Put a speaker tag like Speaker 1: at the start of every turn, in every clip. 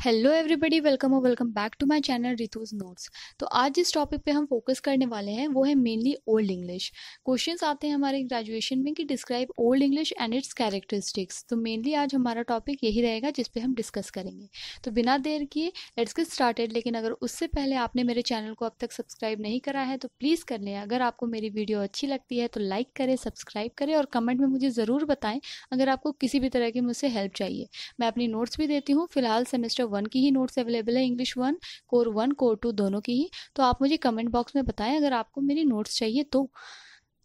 Speaker 1: Hello everybody welcome और welcome back to my channel Ritu's notes तो आज जिस टॉपिक पे हम फोकस करने वाले हैं वो है मेनली ओल्ड इंग्लिश क्वेश्चंस आते हैं हमारे ग्रेजुएशन में कि describe old English and its characteristics तो मेनली आज हमारा टॉपिक यही रहेगा जिस पे हम डिस्कस करेंगे तो बिना देर किए लेट्स गेट स्टार्टेड लेकिन अगर उससे पहले आपने मेरे चैनल को अब तक सब्सक्राइब नहीं करा है तो प्लीज़ कर लें अगर आपको मेरी वीडियो अच्छी लगती है तो लाइक करें सब्सक्राइब करें और कमेंट में मुझे ज़रूर बताएं अगर आपको किसी भी तरह की मुझसे हेल्प चाहिए मैं अपनी नोट्स भी देती हूँ फिलहाल सेमेस्टर वन की ही नोट्स अवेलेबल है English one core one core two दोनों की ही तो आप मुझे कमेंट बॉक्स में बताएं अगर आपको मेरी नोट्स चाहिए तो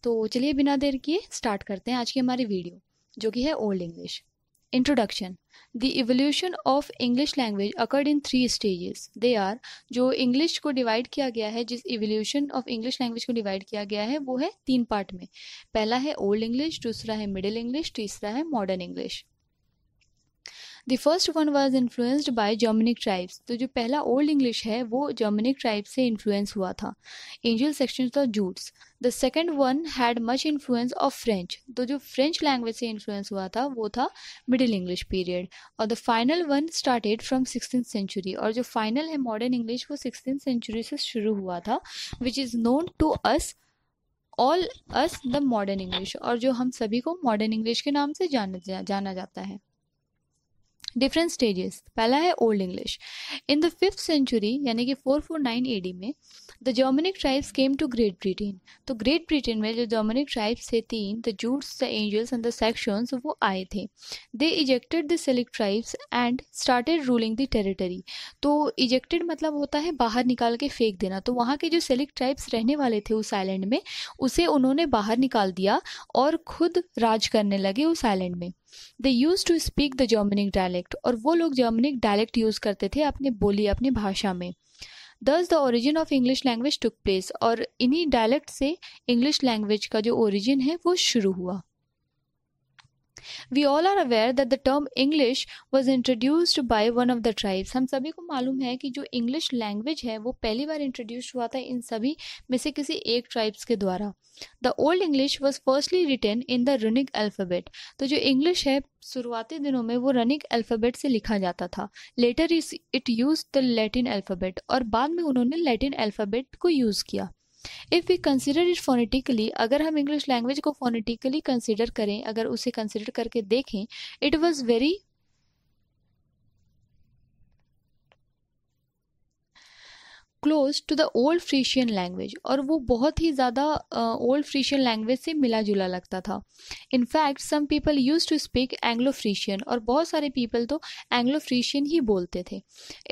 Speaker 1: तो चलिए बिना देर किए स्टार्ट करते हैं आज की हमारी वीडियो जो कि है old English introduction the evolution of English language occurred in three stages they are जो इंग्लिश को डिवाइड किया गया है जिस इवोल्यूशन ऑफ इंग्लिश लैंग्वेज को डिवाइड किया गया है वो है तीन पार्ट में पहला है ओल्ड इंग्लिश दूसरा है मिडिल इंग्लिश तीसरा है modern English the first one was influenced by Germanic tribes तो जो पहला ओल्ड इंग्लिश है वो जर्मनिक ट्राइब्स से इन्फ्लुएंस हुआ था Angle Saxon of Jutes the second one had much influence of French तो जो फ्रेंच लैंग्वेज से इन्फ्लुएंस हुआ था वो था मिडिल इंग्लिश पीरियड और the final one started from sixteen century और जो फाइनल है मॉडर्न इंग्लिश वो सिक्सटीन सेंचुरी से शुरू हुआ था which is known to us all us the modern English और जो हम सभी को मॉडर्न इंग्लिश के नाम से जाना जा, जाना जाता है डिफरेंट स्टेजेस पहला है old English in the fifth century यानी कि 449 एडी में the Germanic tribes came to Great Britain तो ग्रेट ब्रिटेन में जो जर्मनिक ट्राइब्स थे तीन the Jutes the Angles and the Saxons वो आए थे they ejected the Celtic tribes and started ruling the territory तो इजेक्टेड मतलब होता है बाहर निकाल के फेंक देना तो वहाँ के जो सेलेक्ट ट्राइब्स रहने वाले थे उस आइलैंड में उसे उन्होंने बाहर निकाल दिया और खुद राज करने लगे उस आइलैंड में they use to speak the Germanic dialect और वो लोग जर्मनिक डायलेक्ट यूज़ करते थे अपने बोली अपनी भाषा में thus the origin of English language took place और इन्हीं डायलेक्ट से इंग्लिश लैंग्वेज का जो ओरिजिन है वो शुरू हुआ we all are aware that the term English was introduced by one of the tribes हम सभी को मालूम है कि जो इंग्लिश लैंग्वेज है वो पहली बार इंट्रोड्यूस हुआ था इन सभी में से किसी एक ट्राइब्स के द्वारा the old English was firstly written in the runic alphabet तो जो इंग्लिश है शुरुआती दिनों में वो रनिक अल्फ़ाबेट से लिखा जाता था later is it use the Latin alphabet और बाद में उन्होंने लैटिन अल्फ़ाबेट को यूज़ किया if we consider it phonetically अगर हम इंग्लिश लैंग्वेज को फोनेटिकली कंसिडर करें अगर उसे कंसिडर करके देखें it was very close to the old Frisian language और वो बहुत ही ज़्यादा ओल्ड फ्रीशियन लैंग्वेज से मिला जुला लगता था in fact some people use to speak Anglo Frisian और बहुत सारे पीपल तो एंग्लो फ्रीशियन ही बोलते थे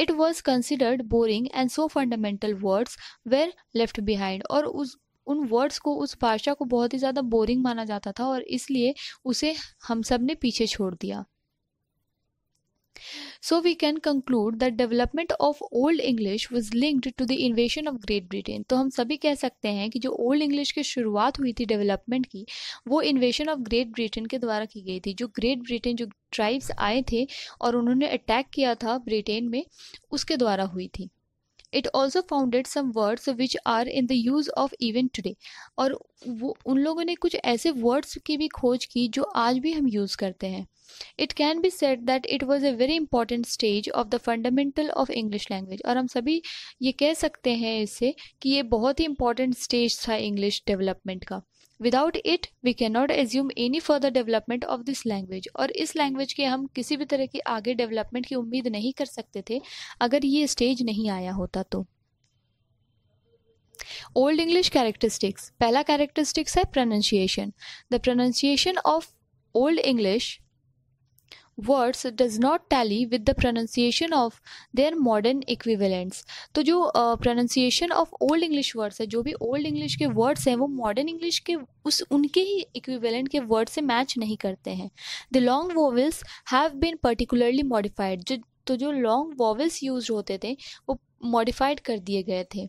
Speaker 1: it was considered boring and so fundamental words were left behind और उस उन वर्ड्स को उस भाषा को बहुत ही ज़्यादा बोरिंग माना जाता था और इसलिए उसे हम सब ने पीछे छोड़ दिया So we can conclude that development of Old English was linked to the invasion of Great Britain. तो हम सभी कह सकते हैं कि जो Old English की शुरुआत हुई थी डेवलपमेंट की वो इन्वेशन ऑफ ग्रेट ब्रिटेन के द्वारा की गई थी जो ग्रेट ब्रिटेन जो ट्राइब्स आए थे और उन्होंने अटैक किया था ब्रिटेन में उसके द्वारा हुई थी it also founded some words which are in the use of event today और वो उन लोगों ने कुछ ऐसे वर्ड्स की भी खोज की जो आज भी हम यूज़ करते हैं it can be set that it was a very important stage of the fundamental of English language और हम सभी ये कह सकते हैं इससे कि ये बहुत ही इंपॉर्टेंट स्टेज था इंग्लिश डेवलपमेंट का without it we can not assume any further development of this language और इस लैंग्वेज के हम किसी भी तरह की आगे डेवलपमेंट की उम्मीद नहीं कर सकते थे अगर ये स्टेज नहीं आया होता तो ओल्ड इंग्लिश कैरेक्टरिस्टिक्स पहला कैरेक्टरिस्टिक्स है pronunciation the pronunciation of old English words does not tally with the pronunciation of their modern equivalents तो जो pronunciation of old English words है जो भी ओल्ड इंग्लिश के वर्ड्स हैं वो मॉडर्न इंग्लिश के उस उनके ही इक्विवेलेंट के वर्ड से मैच नहीं करते हैं the long vowels have been particularly modified जो तो जो लॉन्ग वॉवल्स यूज होते थे वो मॉडिफाइड कर दिए गए थे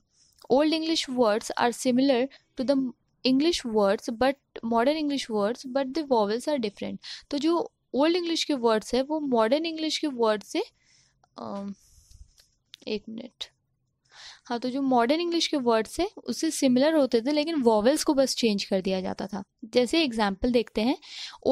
Speaker 1: old English words are similar to the English words but modern English words but the vowels are different तो जो ओल्ड इंग्लिश के वर्ड्स है वो मॉडर्न इंग्लिश के वर्ड से एक मिनट हाँ तो जो मॉडर्न इंग्लिश के वर्ड्स है उससे सिमिलर होते थे लेकिन वॉवल्स को बस चेंज कर दिया जाता था जैसे एग्जाम्पल देखते हैं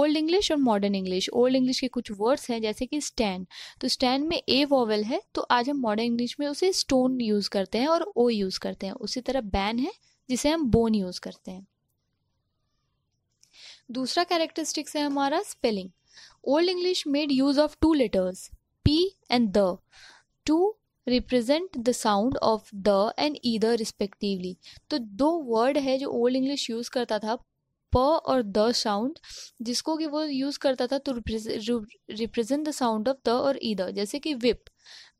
Speaker 1: ओल्ड इंग्लिश और मॉडर्न इंग्लिश ओल्ड इंग्लिश के कुछ वर्ड्स हैं जैसे कि स्टैंड तो स्टैंड में ए वॉवल है तो आज हम मॉडर्न इंग्लिश में उसे स्टोन यूज़ करते हैं और ओ यूज़ करते हैं उसी तरह बैन है जिसे हम बोन यूज़ करते हैं दूसरा कैरेक्टरिस्टिक्स है हमारा spelling old English made use of two letters P and the to represent the sound of the and either respectively तो दो वर्ड है जो ओल्ड इंग्लिश यूज़ करता था प और द साउंड जिसको कि वो यूज़ करता था तो represent the sound of the और ईदर जैसे कि विप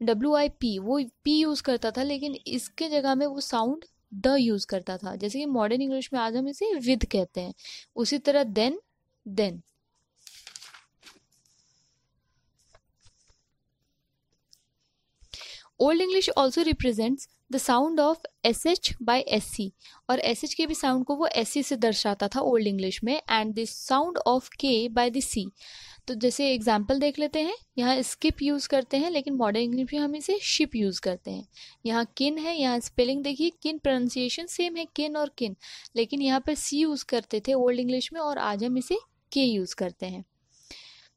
Speaker 1: डब्ल्यू आई पी वो पी यूज़ करता था लेकिन इसके जगह में वो साउंड द यूज़ करता था जैसे कि मॉडर्न इंग्लिश में आज हम इसे विद कहते हैं उसी तरह then then old English also represents the sound of S H by S C और एस एच के भी साउंड को वो एस सी से दर्शाता था ओल्ड इंग्लिश में and the sound of K by the C तो जैसे एग्जाम्पल देख लेते हैं यहाँ स्किप यूज़ करते हैं लेकिन मॉडर्न इंग्लिश में हम इसे शिप यूज़ करते हैं यहाँ किन है यहाँ स्पेलिंग देखिए किन प्रोनाउंसिएशन सेम है किन और किन लेकिन यहाँ पर सी यूज़ करते थे ओल्ड इंग्लिश में और आज हम इसे के यूज़ करते हैं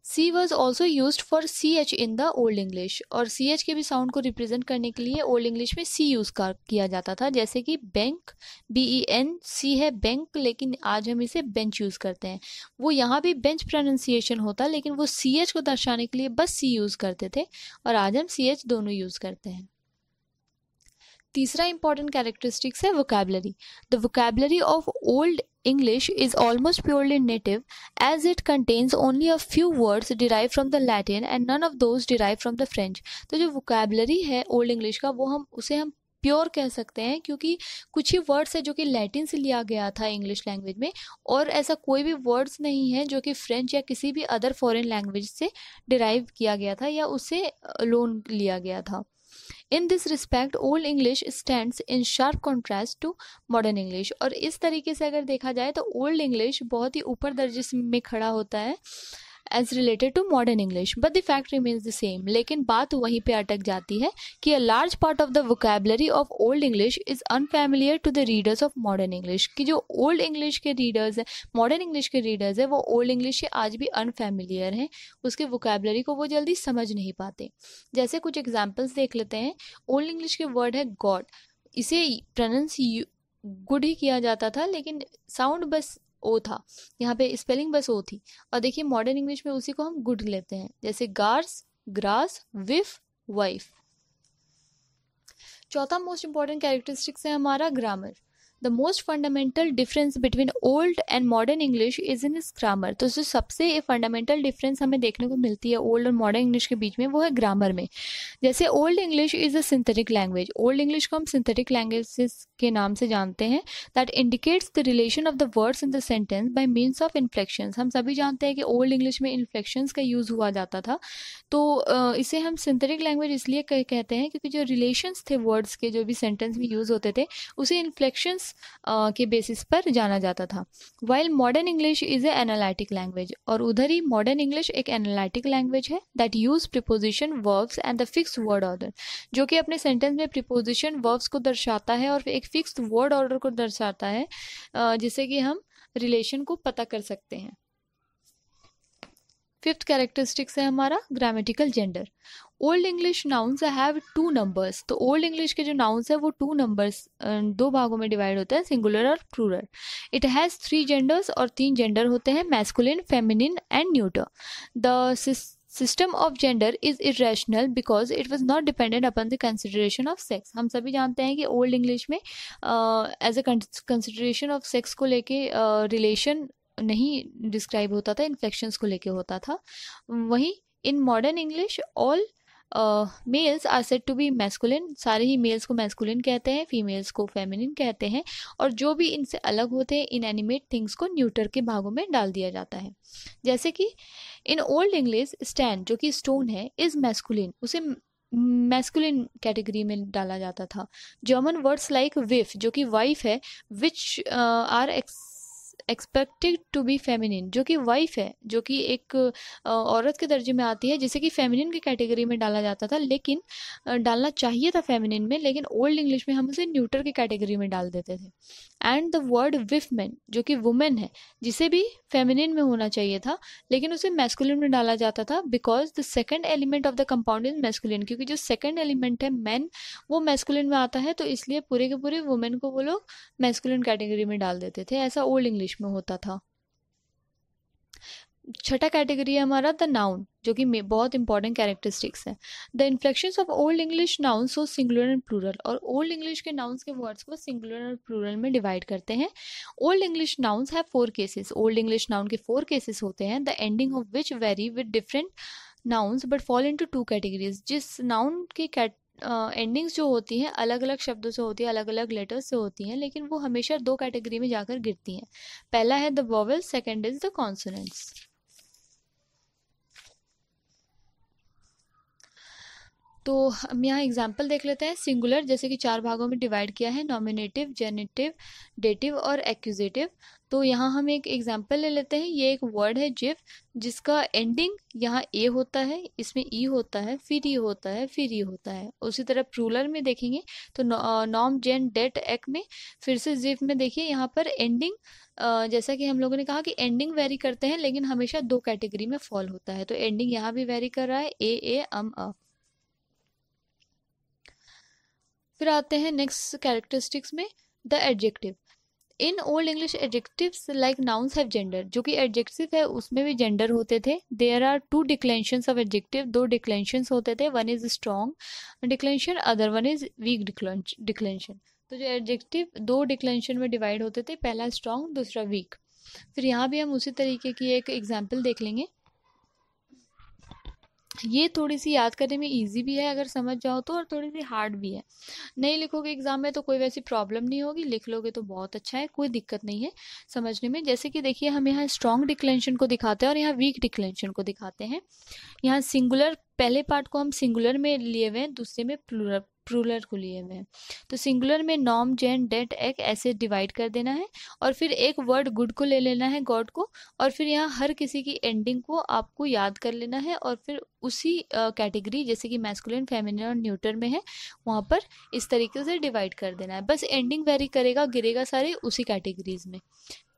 Speaker 1: C was also use for C H in the old English और सी एच के भी साउंड को रिप्रेजेंट करने के लिए ओल्ड इंग्लिश में सी यूज किया जाता था जैसे कि bank B E N C है बैंक लेकिन आज हम इसे बेंच यूज करते हैं वो यहाँ भी बेंच प्रोनाउंसिएशन होता लेकिन वो सी एच को दर्शाने के लिए बस सी यूज करते थे और आज हम सी एच दोनों यूज करते हैं तीसरा इंपॉर्टेंट कैरेक्टरिस्टिक्स है vocabulary the vocabulary of old English is almost purely native as it contains only a few words derived from the Latin and none of those derived from the French. तो जो vocabulary है Old English का वो हम उसे हम pure कह सकते हैं क्योंकि कुछ ही वर्ड्स है जो कि लैटिन से लिया गया था इंग्लिश लैंग्वेज में और ऐसा कोई भी वर्ड्स नहीं है जो कि फ्रेंच या किसी भी अदर फॉरेन लैंग्वेज से डिराइव किया गया था या उसे लोन लिया गया था in this respect old English stand in sharp contrast to modern English और इस तरीके से अगर देखा जाए तो ओल्ड इंग्लिश बहुत ही ऊपर दर्जे में खड़ा होता है as related to modern English but the fact remains the same लेकिन बात वहीं पे अटक जाती है कि a large part of the vocabulary of old English is unfamiliar to the readers of modern English कि जो ओल्ड इंग्लिश के रीडर्स हैं मॉडर्न इंग्लिश के रीडर्स हैं वो ओल्ड इंग्लिश से आज भी अनफेमिलियर हैं उसके वोकेबलरी को वो जल्दी समझ नहीं पाते जैसे कुछ एग्जाम्पल्स देख लेते हैं ओल्ड इंग्लिश के वर्ड है गॉड इसे प्रनंस गुड ही किया जाता था लेकिन साउंड बस ओ था यहाँ पे स्पेलिंग बस ओ थी और देखिए मॉडर्न इंग्लिश में उसी को हम गुड लेते हैं जैसे गार्स ग्रास विफ वाइफ चौथा मोस्ट इंपॉर्टेंट कैरेक्टरिस्टिक्स है हमारा grammar the most fundamental difference between old and modern English is in इस ग्रामर तो जो सबसे फंडामेंटल डिफरेंस हमें देखने को मिलती है ओल्ड और मॉडर्न इंग्लिश के बीच में वो है ग्रामर में जैसे old English is a synthetic language old English को हम सिंथेटिक लैंग्वेजेस के नाम से जानते हैं that indicates the relation of the words in the sentence by means of inflection हम सभी जानते हैं कि ओल्ड इंग्लिश में इन्फ्लेक्शन का यूज़ हुआ जाता था तो इसे हम सिंथेटिक लैंग्वेज इसलिए कहते हैं क्योंकि जो रिलेशन थे वर्ड्स के जो भी सेंटेंस में यूज़ होते थे उसे इन्फ्लेक्शंस के बेसिस पर जाना जाता था while modern English is a analytic language और उधर ही मॉडर्न इंग्लिश एक एनालिटिक लैंग्वेज है that use preposition verbs and the fix word order जो कि अपने सेंटेंस में प्रिपोजिशन वर्ब्स को दर्शाता है और एक फिक्स वर्ड ऑर्डर को दर्शाता है जिससे कि हम रिलेशन को पता कर सकते हैं फिफ्थ कैरेक्टरिस्टिक्स है हमारा grammatical gender old English nouns have two numbers तो ओल्ड इंग्लिश के जो नाउन्स है वो टू नंबर्स दो भागों में डिवाइड होते हैं सिंगुलर और plural it has three genders और तीन जेंडर होते हैं masculine feminine and neuter the system of gender is irrational because it was not dependent upon the consideration of sex हम सभी जानते हैं कि ओल्ड इंग्लिश में as a consideration of sex को लेके रिलेशन uh, नहीं डिस्क्राइब होता था इन्फेक्शन को लेके होता था वहीं in modern English all males are set to be masculine सारे ही मेल्स को मैस्कुलिन कहते हैं फीमेल्स को फेमिनिन कहते हैं और जो भी इनसे अलग होते हैं इन एनिमेट थिंग्स को न्यूटर के भागों में डाल दिया जाता है जैसे कि इन ओल्ड इंग्लिश स्टैंड जो कि स्टोन है इज़ मैस्कुलिन उसे मैस्कुलिन कैटेगरी में डाला जाता था जर्मन वर्ड्स लाइक विफ जो कि वाइफ है which are ex expected to be feminine जो कि वाइफ है जो कि एक औरत के दर्जे में आती है जिसे कि फेमिनिन की कैटेगरी में डाला जाता था लेकिन डालना चाहिए था फेमिनिन में लेकिन ओल्ड इंग्लिश में हम उसे न्यूटर की कैटेगरी में डाल देते थे एंड द वर्ड विफमेन जो कि वुमेन है जिसे भी फेमिनिन में होना चाहिए था लेकिन उसे मैस्कुलिन में डाला जाता था because the second element of the compound is masculine क्योंकि जो सेकेंड एलिमेंट है मैन वो मैस्कुलिन में आता है तो इसलिए पूरे के पूरे वुमेन को वो लोग मैस्कुलिन कैटेगरी में डाल देते थे ऐसा ओल्ड इंग्लिश में होता था छठा कैटेगरी है हमारा द नाउन जो कि बहुत इंपॉर्टेंट कैरेक्टरिस्टिक्स है the inflection of old English noun so singular and plural और ओल्ड इंग्लिश के नाउन्स के वर्ड्स को सिंगुलर और प्लूरल में डिवाइड करते हैं ओल्ड इंग्लिश नाउन्स है four cases old English noun के फोर केसेस होते हैं the ending of which vary with different nouns but fall into two categories जिस नाउन के कैट एंडिंग्स uh, जो होती हैं अलग अलग शब्दों से होती है अलग अलग लेटर्स से होती हैं लेकिन वो हमेशा दो कैटेगरी में जाकर गिरती हैं पहला है the vowel second is the consonants तो हम यहाँ एग्जाम्पल देख लेते हैं सिंगुलर जैसे कि चार भागों में डिवाइड किया है नॉमिनेटिव जेनेटिव डेटिव और एक्यूजेटिव तो यहाँ हम एक एग्जाम्पल ले लेते हैं ये एक वर्ड है जिफ जिसका एंडिंग यहाँ ए होता है इसमें ई e होता है फिर ई e होता है फिर ई e होता है उसी तरह प्रूलर में देखेंगे तो नॉम जेन डेट एक्ट में फिर से जिफ में देखिए यहाँ पर एंडिंग जैसा कि हम लोगों ने कहा कि एंडिंग वेरी करते हैं लेकिन हमेशा दो कैटेगरी में फॉल होता है तो एंडिंग यहाँ भी वेरी कर रहा है ए ए अम अ फिर आते हैं नेक्स्ट कैरेक्टरिस्टिक्स में the adjective in old English adjectives like nouns have gender जो कि एडजेक्टिव है उसमें भी जेंडर होते थे there are two declension of adjective दो डिक्लेंशन होते थे one is strong declension other one is weak declension तो जो एडजेक्टिव दो डिक्लेंशन में डिवाइड होते थे पहला स्ट्रॉन्ग दूसरा वीक फिर यहाँ भी हम उसी तरीके की एक एग्जाम्पल देख लेंगे ये थोड़ी सी याद करने में इजी भी है अगर समझ जाओ तो और थोड़ी सी हार्ड भी है नहीं लिखोगे एग्ज़ाम में तो कोई वैसी प्रॉब्लम नहीं होगी लिख लोगे तो बहुत अच्छा है कोई दिक्कत नहीं है समझने में जैसे कि देखिए हम यहाँ स्ट्रॉन्ग डिक्लेंशन को दिखाते हैं और यहाँ वीक डिक्लेंशन को दिखाते हैं यहाँ सिंगुलर पहले पार्ट को हम सिंगुलर में लिए हुए हैं दूसरे में प्लूरल प्रूलर को लिए हुए हैं तो सिंगुलर में नॉम जेन डेट एक ऐसे डिवाइड कर देना है और फिर एक वर्ड गुड को ले लेना है गॉड को और फिर यहाँ हर किसी की एंडिंग को आपको याद कर लेना है और फिर उसी कैटेगरी जैसे कि मैस्कुलिन फेमिन और न्यूटर में है वहाँ पर इस तरीके से डिवाइड कर देना है बस एंडिंग वेरी करेगा गिरेगा सारे उसी कैटेगरीज में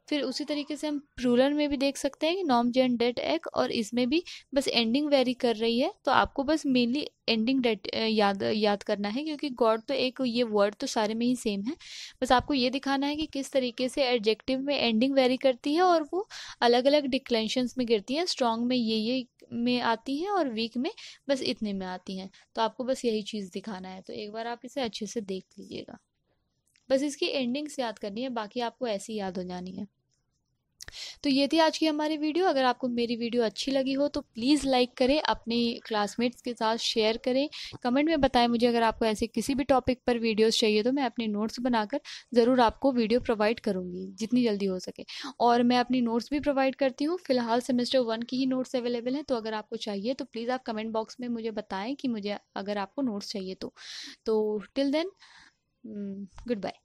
Speaker 1: फिर उसी तरीके से हम प्रूलर में भी देख सकते हैं कि नॉम जेन डेट एक और इसमें भी बस एंडिंग वेरी कर रही है तो आपको बस मेनली एंडिंग डेट याद याद करना है क्योंकि गॉड तो एक ये वर्ड तो सारे में ही सेम है बस आपको ये दिखाना है कि किस तरीके से एडजेक्टिव में एंडिंग वेरी करती है और वो अलग अलग डिक्लेंशंस में गिरती है स्ट्रॉन्ग में ये ये में आती हैं और वीक में बस इतने में आती हैं तो आपको बस यही चीज़ दिखाना है तो एक बार आप इसे अच्छे से देख लीजिएगा बस इसकी एंडिंग्स याद करनी है बाकी आपको ऐसी याद हो जानी है तो ये थी आज की हमारी वीडियो अगर आपको मेरी वीडियो अच्छी लगी हो तो प्लीज़ लाइक करें अपने क्लासमेट्स के साथ शेयर करें कमेंट में बताएं मुझे अगर आपको ऐसे किसी भी टॉपिक पर वीडियोस चाहिए तो मैं अपने नोट्स बनाकर ज़रूर आपको वीडियो प्रोवाइड करूँगी जितनी जल्दी हो सके और मैं अपनी नोट्स भी प्रोवाइड करती हूँ फिलहाल सेमेस्टर वन की ही नोट्स अवेलेबल हैं तो अगर आपको चाहिए तो प्लीज़ आप कमेंट बॉक्स में मुझे बताएँ कि मुझे अगर आपको नोट्स चाहिए तो टिल तो देन mm goodbye